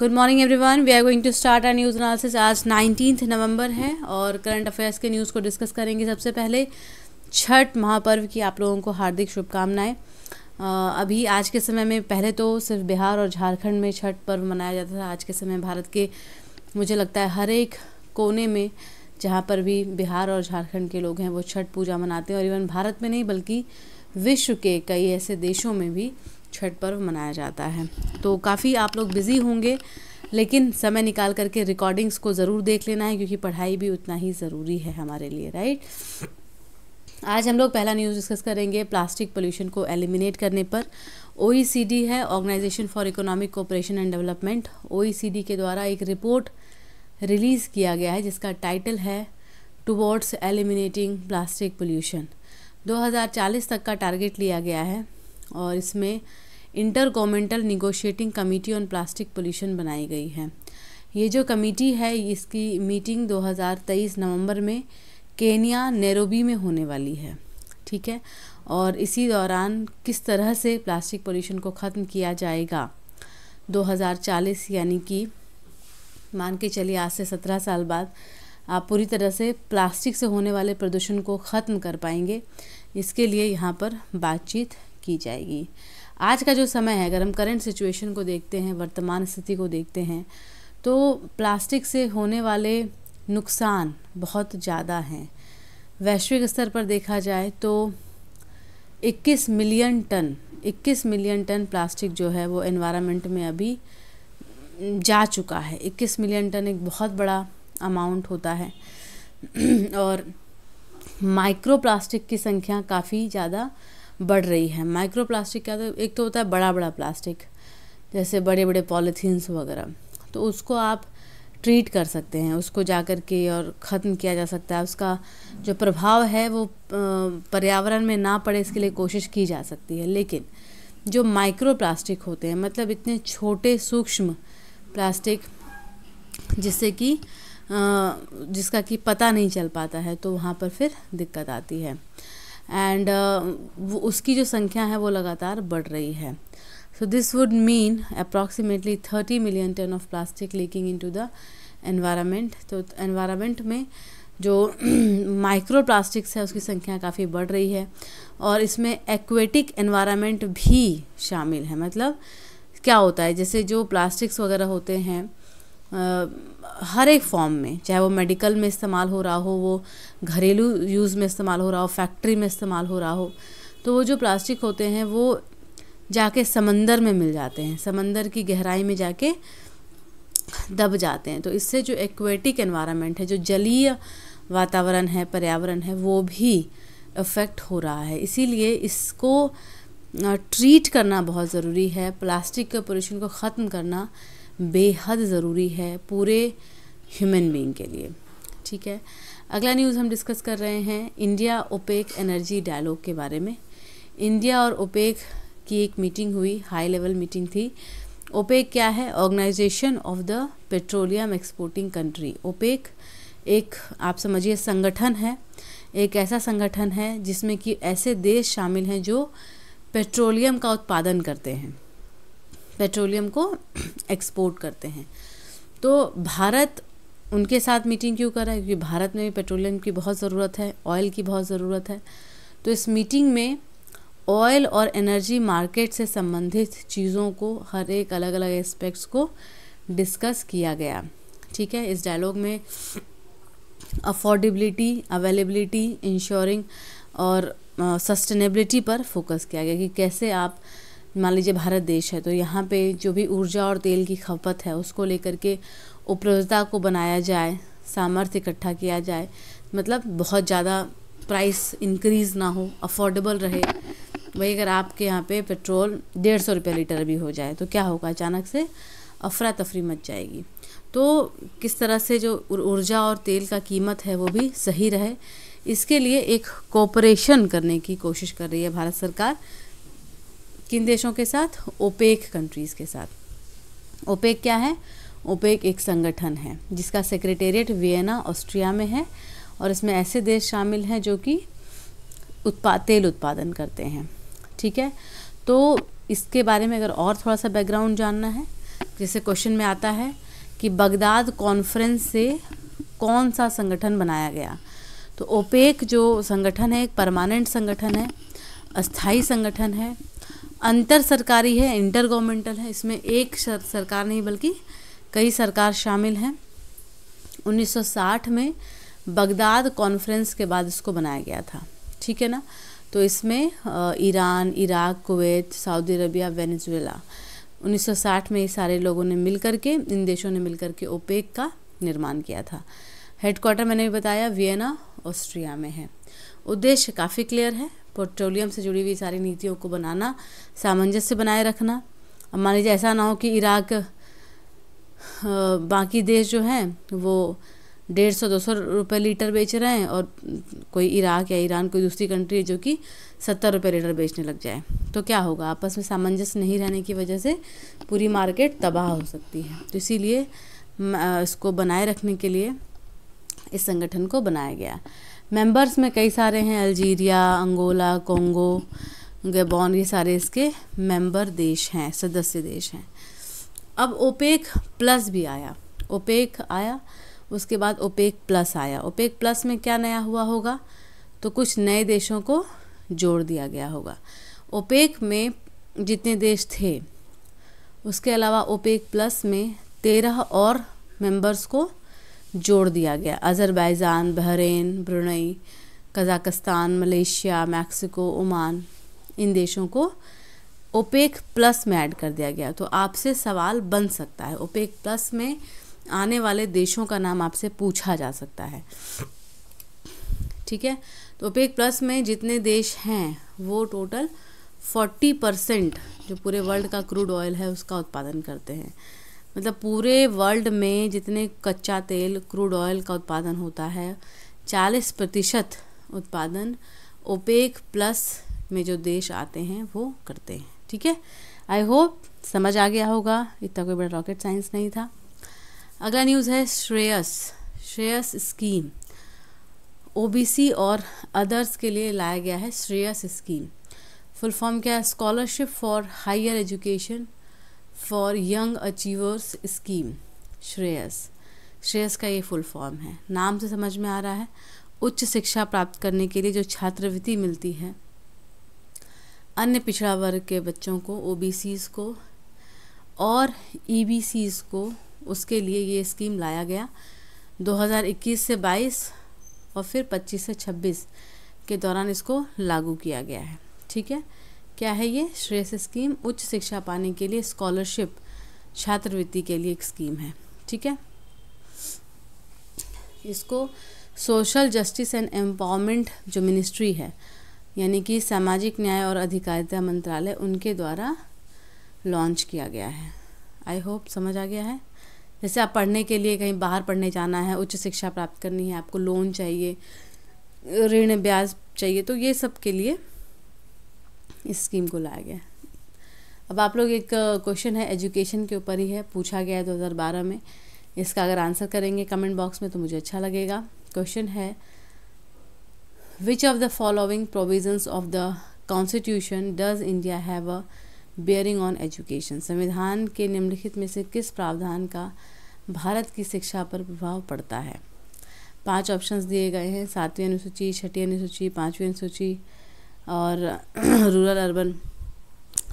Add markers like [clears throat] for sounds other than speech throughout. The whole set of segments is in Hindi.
Good morning everyone we are going to start our news analysis आज नाइनटीन्थ नवंबर है और करंट अफेयर्स के न्यूज़ को डिस्कस करेंगे सबसे पहले छठ महापर्व की आप लोगों को हार्दिक शुभकामनाएं अभी आज के समय में पहले तो सिर्फ बिहार और झारखंड में छठ पर्व मनाया जाता था आज के समय भारत के मुझे लगता है हर एक कोने में जहाँ पर भी बिहार और झारखंड के लोग हैं वो छठ पूजा मनाते हैं और इवन भारत में नहीं बल्कि विश्व के कई ऐसे देशों में भी छठ पर्व मनाया जाता है तो काफ़ी आप लोग बिज़ी होंगे लेकिन समय निकाल करके रिकॉर्डिंग्स को ज़रूर देख लेना है क्योंकि पढ़ाई भी उतना ही ज़रूरी है हमारे लिए राइट आज हम लोग पहला न्यूज़ डिस्कस करेंगे प्लास्टिक पोल्यूशन को एलिमिनेट करने पर ओ है organisation for economic cooperation and development ओ के द्वारा एक रिपोर्ट रिलीज़ किया गया है जिसका टाइटल है टुवर्ड्स एलिमिनेटिंग प्लास्टिक पोल्यूशन 2040 तक का टारगेट लिया गया है और इसमें intergovernmental negotiating committee on plastic pollution बनाई गई है ये जो कमेटी है इसकी मीटिंग 2023 नवंबर में केनिया नेरोबी में होने वाली है ठीक है और इसी दौरान किस तरह से प्लास्टिक पोल्यूशन को ख़त्म किया जाएगा 2040 यानी कि मान के चलिए आज से 17 साल बाद आप पूरी तरह से प्लास्टिक से होने वाले प्रदूषण को ख़त्म कर पाएंगे इसके लिए यहाँ पर बातचीत की जाएगी आज का जो समय है अगर हम करंट सिचुएशन को देखते हैं वर्तमान स्थिति को देखते हैं तो प्लास्टिक से होने वाले नुकसान बहुत ज़्यादा हैं वैश्विक स्तर पर देखा जाए तो 21 million ton 21 million ton plastic जो है वो एनवायरनमेंट में अभी जा चुका है 21 मिलियन टन एक बहुत बड़ा अमाउंट होता है और माइक्रो प्लास्टिक की संख्या काफ़ी ज़्यादा बढ़ रही है माइक्रो प्लास्टिक क्या तो एक तो होता है बड़ा बड़ा प्लास्टिक जैसे बड़े बड़े पॉलीथीन्स वगैरह तो उसको आप ट्रीट कर सकते हैं उसको जा कर के और ख़त्म किया जा सकता है उसका जो प्रभाव है वो पर्यावरण में ना पड़े इसके लिए कोशिश की जा सकती है लेकिन जो माइक्रो प्लास्टिक होते हैं मतलब इतने छोटे सूक्ष्म प्लास्टिक जिससे कि जिसका कि पता नहीं चल पाता है तो वहाँ पर फिर दिक्कत आती है एंड uh, उसकी जो संख्या है वो लगातार बढ़ रही है so this would mean approximately thirty million ton of plastic leaking into the environment तो एनवायरमेंट में जो माइक्रो [clears throat] प्लास्टिक्स है उसकी संख्या काफ़ी बढ़ रही है और इसमें एक्वेटिक एनवायरमेंट भी शामिल है मतलब क्या होता है जैसे जो प्लास्टिक्स वगैरह होते हैं हर एक फॉर्म में चाहे वो मेडिकल में इस्तेमाल हो रहा हो वो घरेलू यूज़ में इस्तेमाल हो रहा हो फैक्ट्री में इस्तेमाल हो रहा हो तो वो जो प्लास्टिक होते हैं वो जाके समंदर में मिल जाते हैं समंदर की गहराई में जाके दब जाते हैं तो इससे जो एक्वेटिक एनवायरनमेंट है जो जलीय वातावरण है पर्यावरण है वो भी इफ़ेक्ट हो रहा है इसीलिए इसको ट्रीट करना बहुत ज़रूरी है प्लास्टिक के पोल्यूशन को ख़त्म करना बेहद ज़रूरी है पूरे ह्यूमन बींग के लिए ठीक है अगला न्यूज़ हम डिस्कस कर रहे हैं इंडिया ओपेक एनर्जी डायलॉग के बारे में इंडिया और ओपेक की एक मीटिंग हुई हाई लेवल मीटिंग थी ओपेक क्या है organisation of the petroleum exporting country OPEC एक आप समझिए संगठन है एक ऐसा संगठन है जिसमें कि ऐसे देश शामिल हैं जो पेट्रोलियम का उत्पादन करते हैं पेट्रोलियम को एक्सपोर्ट करते हैं तो भारत उनके साथ मीटिंग क्यों कर रहा है क्योंकि भारत में भी पेट्रोलियम की बहुत ज़रूरत है ऑयल की बहुत ज़रूरत है तो इस मीटिंग में ऑयल और एनर्जी मार्केट से संबंधित चीज़ों को हर एक अलग अलग एस्पेक्ट्स को डिस्कस किया गया ठीक है इस डायलॉग में अफोर्डेबिलिटी अवेलेबिलिटी इंश्योरिंग और सस्टेनेबिलिटी पर फोकस किया गया कि कैसे आप मान लीजिए भारत देश है तो यहाँ पे जो भी ऊर्जा और तेल की खपत है उसको लेकर के उपलब्धता को बनाया जाए सामर्थ्य इकट्ठा किया जाए मतलब बहुत ज़्यादा प्राइस इंक्रीज़ ना हो अफोर्डेबल रहे वही अगर आपके यहाँ पे पेट्रोल डेढ़ सौ रुपये लीटर भी हो जाए तो क्या होगा अचानक से अफरा तफरी मच जाएगी तो किस तरह से जो ऊर्जा और तेल का कीमत है वो भी सही रहे इसके लिए एक कोऑपरेशन करने की कोशिश कर रही है भारत सरकार किन देशों के साथ ओपेक कंट्रीज़ के साथ ओपेक क्या है ओपेक एक संगठन है जिसका सेक्रेटेरिएट वियना ऑस्ट्रिया में है और इसमें ऐसे देश शामिल हैं जो कि उत्पा तेल उत्पादन करते हैं ठीक है तो इसके बारे में अगर और थोड़ा सा बैकग्राउंड जानना है जैसे क्वेश्चन में आता है कि बगदाद कॉन्फ्रेंस से कौन सा संगठन बनाया गया तो ओपेक जो संगठन है एक परमानेंट संगठन है अस्थाई संगठन है अंतर सरकारी है इंटर गवर्नमेंटल है इसमें एक सरकार नहीं बल्कि कई सरकार शामिल हैं 1960 में बगदाद कॉन्फ्रेंस के बाद इसको बनाया गया था ठीक है ना तो इसमें Iran Iraq Kuwait Saudi Arabia Venezuela 1960 में ये सारे लोगों ने मिल के इन देशों ने मिल के ओपेक का निर्माण किया था हेडक्वार्टर मैंने भी बताया वियना ऑस्ट्रिया में है उद्देश्य काफ़ी क्लियर है पेट्रोलियम से जुड़ी हुई सारी नीतियों को बनाना सामंजस्य बनाए रखना अब मान लीजिए ऐसा ना हो कि इराक बाकी देश जो हैं वो डेढ़ सौ दो सौ रुपये लीटर बेच रहे हैं और कोई इराक या ईरान कोई दूसरी कंट्री है जो कि सत्तर रुपये लीटर बेचने लग जाए तो क्या होगा आपस में सामंजस्य नहीं रहने की वजह से पूरी मार्केट तबाह हो सकती है तो इसीलिए इसको बनाए रखने के लिए इस संगठन को बनाया गया मेंबर्स में कई सारे हैं अल्जीरिया अंगोला कोंगो गबॉन ये सारे इसके मेंबर देश हैं सदस्य देश हैं अब ओपेक प्लस भी आया ओपेक आया उसके बाद ओपेक प्लस आया ओपेक प्लस में क्या नया हुआ होगा तो कुछ नए देशों को जोड़ दिया गया होगा ओपेक में जितने देश थे उसके अलावा ओपेक प्लस में तेरह और मेंबर्स को जोड़ दिया गया Azerbaijan Bahrain Brunei Kazakhstan Malaysia Mexico Oman इन देशों को ओपेक प्लस में ऐड कर दिया गया तो आपसे सवाल बन सकता है ओपेक प्लस में आने वाले देशों का नाम आपसे पूछा जा सकता है ठीक है तो ओपेक प्लस में जितने देश हैं वो टोटल फोर्टी परसेंट जो पूरे वर्ल्ड का क्रूड ऑयल है उसका उत्पादन करते हैं मतलब पूरे वर्ल्ड में जितने कच्चा तेल क्रूड ऑयल का उत्पादन होता है चालीस प्रतिशत उत्पादन ओपेक प्लस में जो देश आते हैं वो करते हैं ठीक है आई होप समझ आ गया होगा इतना कोई बड़ा रॉकेट साइंस नहीं था अगला न्यूज़ है श्रेयस श्रेयस स्कीम ओबीसी और अदर्स के लिए लाया गया है श्रेयस स्कीम फुल फॉर्म क्या है scholarship for higher education for young achievers scheme SHREYAS SHREYAS का ये फुल फॉर्म है नाम से समझ में आ रहा है उच्च शिक्षा प्राप्त करने के लिए जो छात्रवृत्ति मिलती है अन्य पिछड़ा वर्ग के बच्चों को ओ को और ई e को उसके लिए ये स्कीम लाया गया 2021 से 22 और फिर 25 से 26 के दौरान इसको लागू किया गया है ठीक है क्या है ये श्रेयस स्कीम उच्च शिक्षा पाने के लिए स्कॉलरशिप छात्रवृत्ति के लिए एक स्कीम है ठीक है इसको सोशल जस्टिस एंड एम्पावरमेंट जो मिनिस्ट्री है यानी कि सामाजिक न्याय और अधिकारिता मंत्रालय उनके द्वारा लॉन्च किया गया है आई होप समझ आ गया है जैसे आप पढ़ने के लिए कहीं बाहर पढ़ने जाना है उच्च शिक्षा प्राप्त करनी है आपको लोन चाहिए ऋण ब्याज चाहिए तो ये सब के लिए इस स्कीम को लाया गया अब आप लोग एक क्वेश्चन है एजुकेशन के ऊपर ही है पूछा गया है बारह में इसका अगर आंसर करेंगे कमेंट बॉक्स में तो मुझे अच्छा लगेगा क्वेश्चन है which of the following provisions of the constitution does India have a bearing on education संविधान के निम्नलिखित में से किस प्रावधान का भारत की शिक्षा पर प्रभाव पड़ता है पांच ऑप्शंस दिए गए हैं सातवीं अनुसूची छठी अनुसूची पाँचवीं अनुसूची और rural urban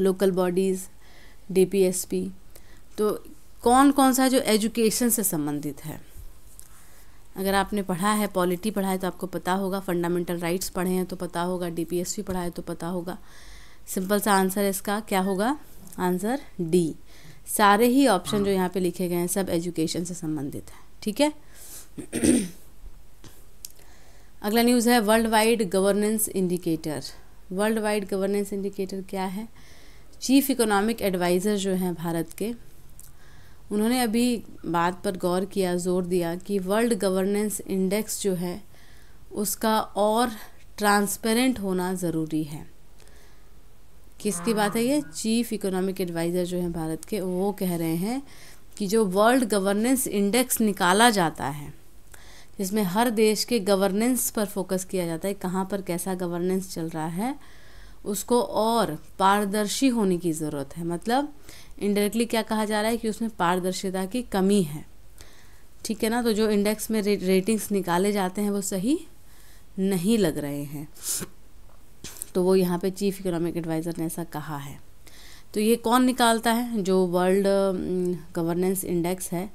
local bodies DPSP तो कौन कौन सा जो एजुकेशन से संबंधित है अगर आपने पढ़ा है पॉलिटी पढ़ा है तो आपको पता होगा फंडामेंटल राइट्स पढ़े हैं तो पता होगा डीपीएसपी पढ़ा है तो पता होगा सिंपल सा आंसर है इसका क्या होगा आंसर डी सारे ही ऑप्शन हाँ। जो यहाँ पे लिखे गए हैं सब एजुकेशन से संबंधित है ठीक है [clears throat] अगला न्यूज़ है world wide governance indicator world wide governance indicator क्या है चीफ इकोनॉमिक एडवाइज़र जो हैं भारत के उन्होंने अभी बात पर गौर किया जोर दिया कि वर्ल्ड गवर्नेंस इंडेक्स जो है उसका और ट्रांसपेरेंट होना ज़रूरी है किसकी बात है ये चीफ इकोनॉमिक एडवाइज़र जो हैं भारत के वो कह रहे हैं कि जो वर्ल्ड गवर्नेंस इंडेक्स निकाला जाता है जिसमें हर देश के गवर्नेंस पर फोकस किया जाता है कहाँ पर कैसा गवर्नेंस चल रहा है उसको और पारदर्शी होने की ज़रूरत है मतलब इनडायरेक्टली क्या कहा जा रहा है कि उसमें पारदर्शिता की कमी है ठीक है ना तो जो इंडेक्स में रे, रेटिंग्स निकाले जाते हैं वो सही नहीं लग रहे हैं तो वो यहाँ पे चीफ इकोनॉमिक एडवाइज़र ने ऐसा कहा है तो ये कौन निकालता है जो वर्ल्ड गवर्नेंस इंडेक्स है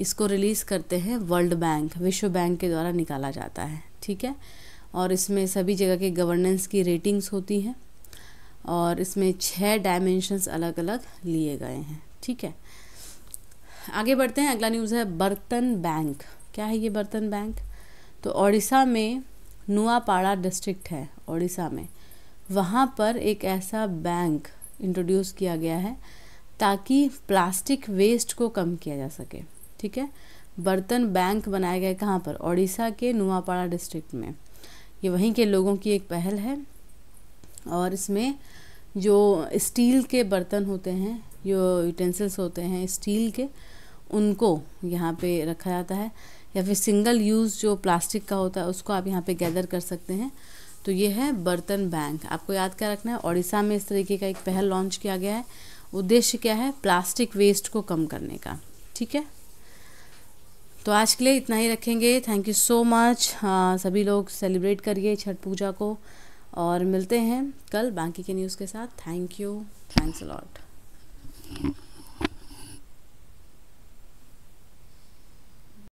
इसको रिलीज़ करते हैं वर्ल्ड बैंक विश्व बैंक के द्वारा निकाला जाता है ठीक है और इसमें सभी जगह के गवर्नेंस की रेटिंग्स होती हैं और इसमें छः डायमेंशंस अलग अलग लिए गए हैं ठीक है आगे बढ़ते हैं अगला न्यूज़ है बर्तन बैंक क्या है ये बर्तन बैंक तो ओडिशा में नुआपाड़ा डिस्ट्रिक्ट है ओडिशा में वहाँ पर एक ऐसा बैंक इंट्रोड्यूस किया गया है ताकि प्लास्टिक वेस्ट को कम किया जा सके ठीक है बर्तन बैंक बनाया गया कहाँ पर ओडिशा के नुआपाड़ा डिस्ट्रिक्ट में ये वहीं के लोगों की एक पहल है और इसमें जो स्टील के बर्तन होते हैं जो यूटेंसिल्स होते हैं स्टील के उनको यहाँ पे रखा जाता है या फिर सिंगल यूज़ जो प्लास्टिक का होता है उसको आप यहाँ पे गैदर कर सकते हैं तो ये है बर्तन बैंक आपको याद क्या रखना है ओडिशा में इस तरीके का एक पहल लॉन्च किया गया है उद्देश्य क्या है प्लास्टिक वेस्ट को कम करने का ठीक है तो आज के लिए इतना ही रखेंगे थैंक यू सो मच सभी लोग सेलिब्रेट करिए छठ पूजा को और मिलते हैं कल बाकी के न्यूज़ के साथ थैंक यू थैंक्स लॉट